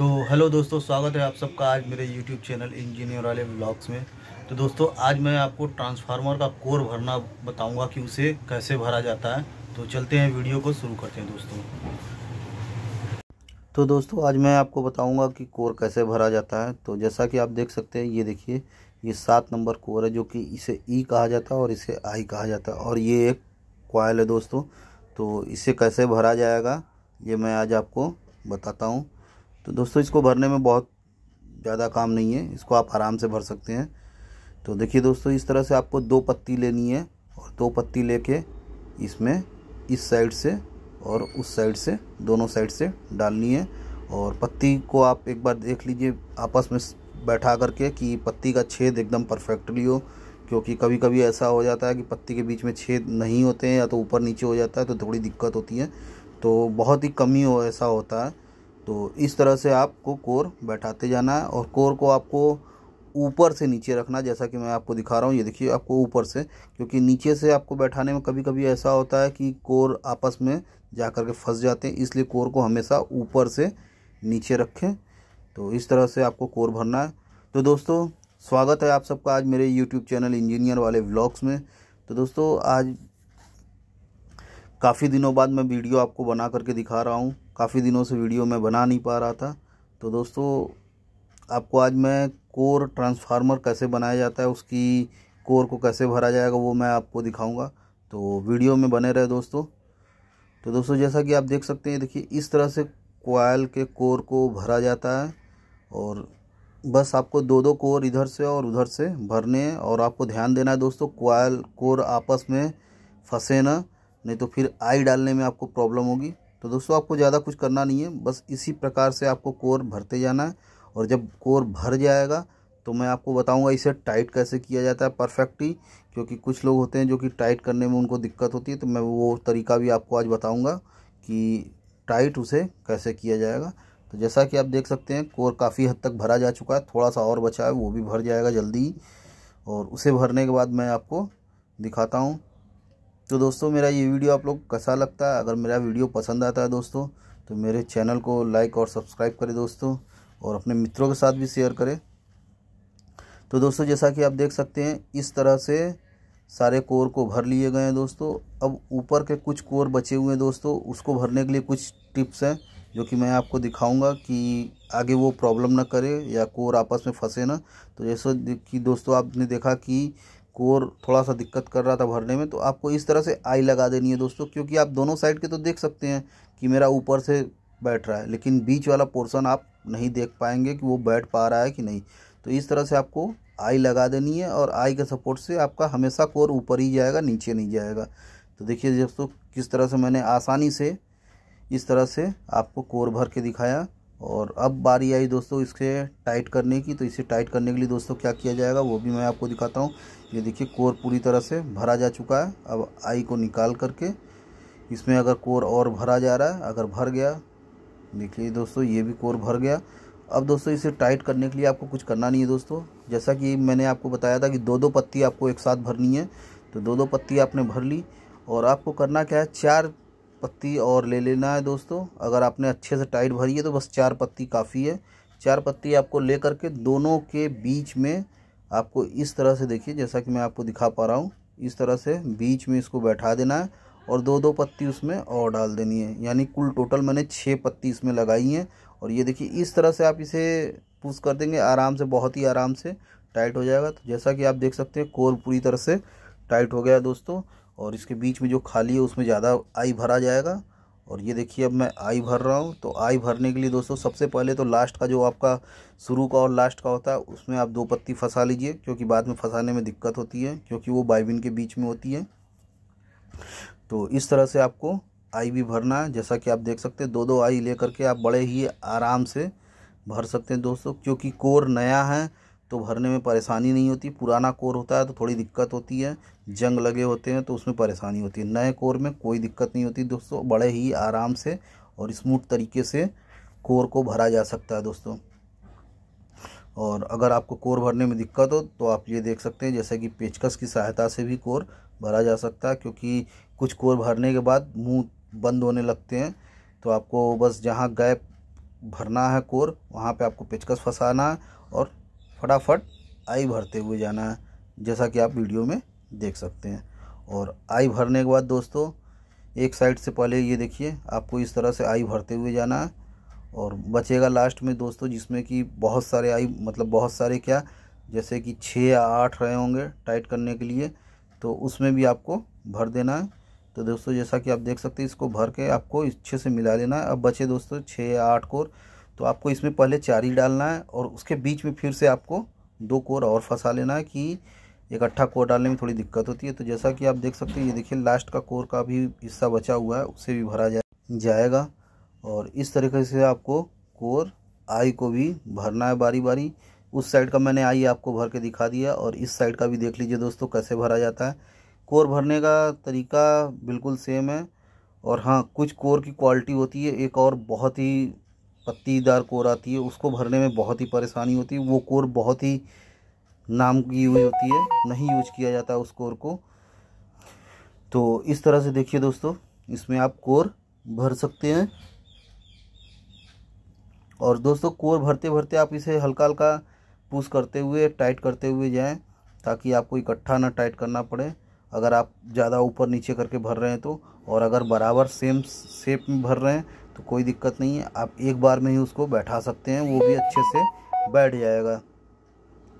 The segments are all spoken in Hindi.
तो हेलो दोस्तों स्वागत है आप सबका आज मेरे यूट्यूब चैनल इंजीनियर वाले ब्लॉग्स में तो दोस्तों आज मैं आपको ट्रांसफार्मर का कोर भरना बताऊंगा कि उसे कैसे भरा जाता है तो चलते हैं वीडियो को शुरू करते हैं दोस्तों तो दोस्तों आज मैं आपको बताऊंगा कि कोर कैसे भरा जाता है तो जैसा कि आप देख सकते हैं ये देखिए ये सात नंबर कोर है जो कि इसे ई e कहा जाता है और इसे आई कहा जाता है और ये एक क्वाइल है दोस्तों तो इसे कैसे भरा जाएगा ये मैं आज आपको बताता हूँ तो दोस्तों इसको भरने में बहुत ज़्यादा काम नहीं है इसको आप आराम से भर सकते हैं तो देखिए दोस्तों इस तरह से आपको दो पत्ती लेनी है और दो पत्ती लेके इसमें इस साइड से और उस साइड से दोनों साइड से डालनी है और पत्ती को आप एक बार देख लीजिए आपस में बैठा करके कि पत्ती का छेद एकदम परफेक्टली हो क्योंकि कभी कभी ऐसा हो जाता है कि पत्ती के बीच में छेद नहीं होते हैं या तो ऊपर नीचे हो जाता है तो थोड़ी दिक्कत होती है तो बहुत ही कमी हो ऐसा होता है तो इस तरह से आपको कोर बैठाते जाना है और कोर को आपको ऊपर से नीचे रखना जैसा कि मैं आपको दिखा रहा हूँ ये देखिए आपको ऊपर से क्योंकि नीचे से आपको बैठाने में कभी कभी ऐसा होता है कि कोर आपस में जा कर के फंस जाते हैं इसलिए कोर को हमेशा ऊपर से नीचे रखें तो इस तरह से आपको कोर भरना है तो दोस्तों स्वागत है आप सबका आज मेरे यूट्यूब चैनल इंजीनियर वाले ब्लॉग्स में तो दोस्तों आज काफ़ी दिनों बाद मैं वीडियो आपको बना करके दिखा रहा हूँ काफ़ी दिनों से वीडियो मैं बना नहीं पा रहा था तो दोस्तों आपको आज मैं कोर ट्रांसफार्मर कैसे बनाया जाता है उसकी कोर को कैसे भरा जाएगा वो मैं आपको दिखाऊंगा तो वीडियो में बने रहे दोस्तों तो दोस्तों जैसा कि आप देख सकते हैं देखिए इस तरह से कोयल के कोर को भरा जाता है और बस आपको दो दो कोर इधर से और उधर से भरने हैं और आपको ध्यान देना है दोस्तों कोयल कोर आपस में फंसे ना नहीं तो फिर आई डालने में आपको प्रॉब्लम होगी तो दोस्तों आपको ज़्यादा कुछ करना नहीं है बस इसी प्रकार से आपको कोर भरते जाना है और जब कोर भर जाएगा तो मैं आपको बताऊंगा इसे टाइट कैसे किया जाता है परफेक्टली क्योंकि कुछ लोग होते हैं जो कि टाइट करने में उनको दिक्कत होती है तो मैं वो तरीका भी आपको आज बताऊँगा कि टाइट उसे कैसे किया जाएगा तो जैसा कि आप देख सकते हैं कोर काफ़ी हद तक भरा जा चुका है थोड़ा सा और बचा है वो भी भर जाएगा जल्दी और उसे भरने के बाद मैं आपको दिखाता हूँ तो दोस्तों मेरा ये वीडियो आप लोग कैसा लगता है अगर मेरा वीडियो पसंद आता है दोस्तों तो मेरे चैनल को लाइक और सब्सक्राइब करें दोस्तों और अपने मित्रों के साथ भी शेयर करें तो दोस्तों जैसा कि आप देख सकते हैं इस तरह से सारे कोर को भर लिए गए हैं दोस्तों अब ऊपर के कुछ कोर बचे हुए हैं दोस्तों उसको भरने के लिए कुछ टिप्स हैं जो कि मैं आपको दिखाऊंगा कि आगे वो प्रॉब्लम ना करे या कोर आपस में फंसे ना तो जैसे कि दोस्तों आपने देखा कि कोर थोड़ा सा दिक्कत कर रहा था भरने में तो आपको इस तरह से आई लगा देनी है दोस्तों क्योंकि आप दोनों साइड के तो देख सकते हैं कि मेरा ऊपर से बैठ रहा है लेकिन बीच वाला पोर्शन आप नहीं देख पाएंगे कि वो बैठ पा रहा है कि नहीं तो इस तरह से आपको आई लगा देनी है और आई के सपोर्ट से आपका हमेशा कोर ऊपर ही जाएगा नीचे नहीं जाएगा तो देखिए दोस्तों किस तरह से मैंने आसानी से इस तरह से आपको कोर भर के दिखाया और अब बारी आई दोस्तों इसके टाइट करने की तो इसे टाइट करने के लिए दोस्तों क्या किया जाएगा वो भी मैं आपको दिखाता हूँ ये देखिए कोर पूरी तरह से भरा जा चुका है अब आई को निकाल करके इसमें अगर कोर और भरा जा रहा है अगर भर गया देखिए दोस्तों ये भी कोर भर गया अब दोस्तों इसे टाइट करने के लिए आपको कुछ करना नहीं है दोस्तों जैसा कि मैंने आपको बताया था कि दो दो पत्ती आपको एक साथ भरनी है तो दो दो पत्ती आपने भर ली और आपको करना क्या है चार पत्ती और ले लेना है दोस्तों अगर आपने अच्छे से टाइट भरी है तो बस चार पत्ती काफ़ी है चार पत्ती आपको ले करके दोनों के बीच में आपको इस तरह से देखिए जैसा कि मैं आपको दिखा पा रहा हूँ इस तरह से बीच में इसको बैठा देना है और दो दो पत्ती उसमें और डाल देनी है यानी कुल टोटल मैंने छः पत्ती इसमें लगाई हैं और ये देखिए इस तरह से आप इसे पुश कर देंगे आराम से बहुत ही आराम से टाइट हो जाएगा तो जैसा कि आप देख सकते हैं कोर पूरी तरह से टाइट हो गया दोस्तों और इसके बीच में जो खाली है उसमें ज़्यादा आई भरा जाएगा और ये देखिए अब मैं आई भर रहा हूँ तो आई भरने के लिए दोस्तों सबसे पहले तो लास्ट का जो आपका शुरू का और लास्ट का होता है उसमें आप दो पत्ती फंसा लीजिए क्योंकि बाद में फंसाने में दिक्कत होती है क्योंकि वो बाइबिन के बीच में होती है तो इस तरह से आपको आई भी भरना है जैसा कि आप देख सकते हैं दो दो आई ले करके आप बड़े ही आराम से भर सकते हैं दोस्तों क्योंकि कोर नया है तो भरने में परेशानी नहीं होती पुराना कोर होता है तो थोड़ी दिक्कत होती है जंग लगे होते हैं तो उसमें परेशानी होती है नए कोर में कोई दिक्कत नहीं होती दोस्तों बड़े ही आराम से और स्मूथ तरीके से कोर को भरा जा सकता है दोस्तों और अगर आपको कोर भरने में दिक्कत हो तो आप ये देख सकते हैं जैसे कि पेचकस की सहायता से भी कोर भरा जा सकता है क्योंकि कुछ कोर भरने के बाद मुंह बंद होने लगते हैं तो आपको बस जहाँ गैप भरना है कोर वहाँ पे आपको पेचकस फंसाना है और फटाफट आई भरते हुए जाना है जैसा कि आप वीडियो में देख सकते हैं और आई भरने के बाद दोस्तों एक साइड से पहले ये देखिए आपको इस तरह से आई भरते हुए जाना है और बचेगा लास्ट में दोस्तों जिसमें कि बहुत सारे आई मतलब बहुत सारे क्या जैसे कि छः या आठ रहे होंगे टाइट करने के लिए तो उसमें भी आपको भर देना है तो दोस्तों जैसा कि आप देख सकते हैं इसको भर के आपको अच्छे से मिला लेना है अब बचे दोस्तों छः या आठ कोर तो आपको इसमें पहले चार ही डालना है और उसके बीच में फिर से आपको दो कोर और फंसा लेना है कि इकट्ठा कोर डालने में थोड़ी दिक्कत होती है तो जैसा कि आप देख सकते हैं ये देखिए लास्ट का कोर का भी हिस्सा बचा हुआ है उसे भी भरा जा जाएगा और इस तरीके से आपको कोर आई को भी भरना है बारी बारी उस साइड का मैंने आई आपको भर के दिखा दिया और इस साइड का भी देख लीजिए दोस्तों कैसे भरा जाता है कोर भरने का तरीका बिल्कुल सेम है और हाँ कुछ कोर की क्वालिटी होती है एक और बहुत ही पत्तीदार कोर आती है उसको भरने में बहुत ही परेशानी होती है वो कोर बहुत ही नाम की हुई होती है नहीं यूज किया जाता उस कोर को तो इस तरह से देखिए दोस्तों इसमें आप कोर भर सकते हैं और दोस्तों कोर भरते भरते आप इसे हल्का हल्का पुश करते हुए टाइट करते हुए जाएं ताकि आपको इकट्ठा ना टाइट करना पड़े अगर आप ज़्यादा ऊपर नीचे करके भर रहे हैं तो और अगर बराबर सेम शेप में भर रहे हैं तो कोई दिक्कत नहीं है आप एक बार में ही उसको बैठा सकते हैं वो भी अच्छे से बैठ जाएगा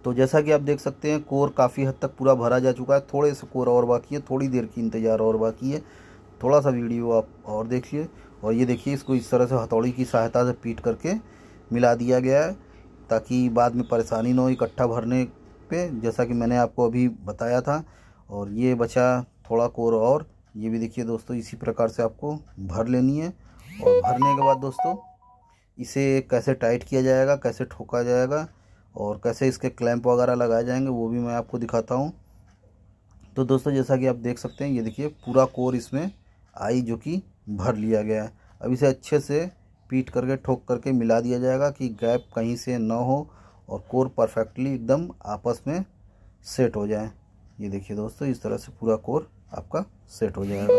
तो जैसा कि आप देख सकते हैं कोर काफ़ी हद तक पूरा भरा जा चुका है थोड़े से कोर और बाकी है थोड़ी देर की इंतज़ार और बाकी है थोड़ा सा वीडियो आप और देखिए और ये देखिए इसको इस तरह से हथौड़ी की सहायता से पीट करके मिला दिया गया है ताकि बाद में परेशानी ना हो इकट्ठा भरने पे जैसा कि मैंने आपको अभी बताया था और ये बचा थोड़ा कोर और ये भी देखिए दोस्तों इसी प्रकार से आपको भर लेनी है और भरने के बाद दोस्तों इसे कैसे टाइट किया जाएगा कैसे ठोका जाएगा और कैसे इसके क्लैंप वगैरह लगाए जाएंगे वो भी मैं आपको दिखाता हूँ तो दोस्तों जैसा कि आप देख सकते हैं ये देखिए पूरा कोर इसमें आई जो कि भर लिया गया है अब इसे अच्छे से पीट करके ठोक करके मिला दिया जाएगा कि गैप कहीं से ना हो और कोर परफेक्टली एकदम आपस में सेट हो जाए ये देखिए दोस्तों इस तरह से पूरा कोर आपका सेट हो जाएगा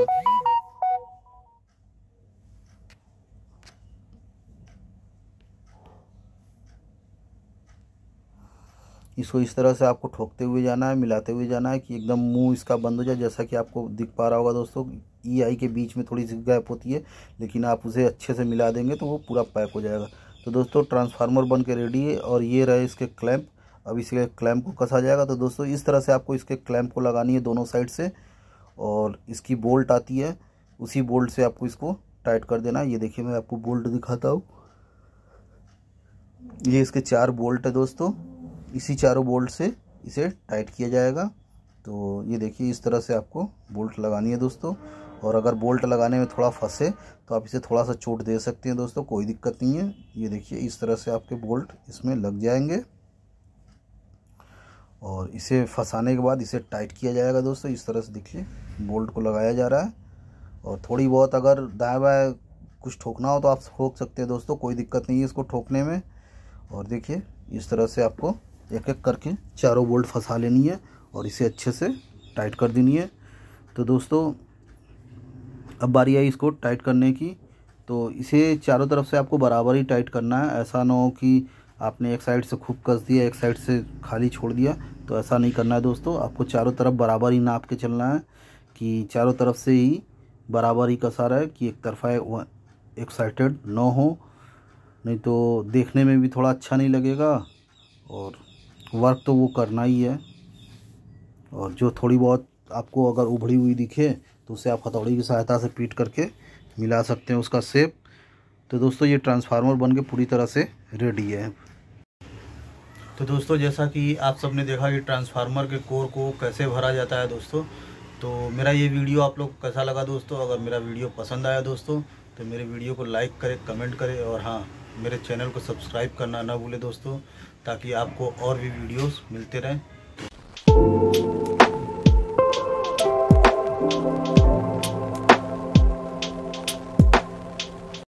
इसको इस तरह से आपको ठोकते हुए जाना है मिलाते हुए जाना है कि एकदम मुंह इसका बंद हो जाए जैसा कि आपको दिख पा रहा होगा दोस्तों ई e आई के बीच में थोड़ी सी गैप होती है लेकिन आप उसे अच्छे से मिला देंगे तो वो पूरा पैक हो जाएगा तो दोस्तों ट्रांसफार्मर बन के रेडी है और ये रहे इसके क्लैम्प अब इसके क्लैम्प को कसा जाएगा तो दोस्तों इस तरह से आपको इसके क्लैम्प को लगानी है दोनों साइड से और इसकी बोल्ट आती है उसी बोल्ट से आपको इसको टाइट कर देना ये देखिए मैं आपको बोल्ट दिखाता हूँ ये इसके चार बोल्ट है दोस्तों इसी चारों बोल्ट से इसे टाइट किया जाएगा तो ये देखिए इस तरह से आपको बोल्ट लगानी है दोस्तों और अगर बोल्ट लगाने में थोड़ा फंसे तो आप इसे थोड़ा सा चोट दे सकते हैं दोस्तों कोई दिक्कत नहीं है ये देखिए इस तरह से आपके बोल्ट इसमें लग जाएंगे और इसे फंसाने के बाद इसे टाइट किया जाएगा दोस्तों इस तरह से देखिए बोल्ट को लगाया जा रहा है और थोड़ी बहुत अगर दाएँ बाएँ कुछ ठोकना हो तो आप ठोक सकते हैं दोस्तों कोई दिक्कत नहीं है इसको ठोकने में और देखिए इस तरह से आपको एक एक करके चारों बोल्ट फंसा लेनी है और इसे अच्छे से टाइट कर देनी है तो दोस्तों अब बारी आई इसको टाइट करने की तो इसे चारों तरफ से आपको बराबर ही टाइट करना है ऐसा ना हो कि आपने एक साइड से खूब कस दिया एक साइड से खाली छोड़ दिया तो ऐसा नहीं करना है दोस्तों आपको चारों तरफ बराबर ही नाप के चलना है कि चारों तरफ से ही बराबर ही कसा रहा है कि एक तरफा एक न हो नहीं तो देखने में भी थोड़ा अच्छा नहीं लगेगा और वर्क तो वो करना ही है और जो थोड़ी बहुत आपको अगर उभड़ी हुई दिखे तो उसे आप हथौड़ी की सहायता से पीट करके मिला सकते हैं उसका सेप तो दोस्तों ये ट्रांसफार्मर बन के पूरी तरह से रेडी है तो दोस्तों जैसा कि आप सबने देखा कि ट्रांसफार्मर के कोर को कैसे भरा जाता है दोस्तों तो मेरा ये वीडियो आप लोग कैसा लगा दोस्तों अगर मेरा वीडियो पसंद आया दोस्तों तो मेरे वीडियो को लाइक करें कमेंट करें और हाँ मेरे चैनल को सब्सक्राइब करना ना भूलें दोस्तों ताकि आपको और भी वीडियोस मिलते रहें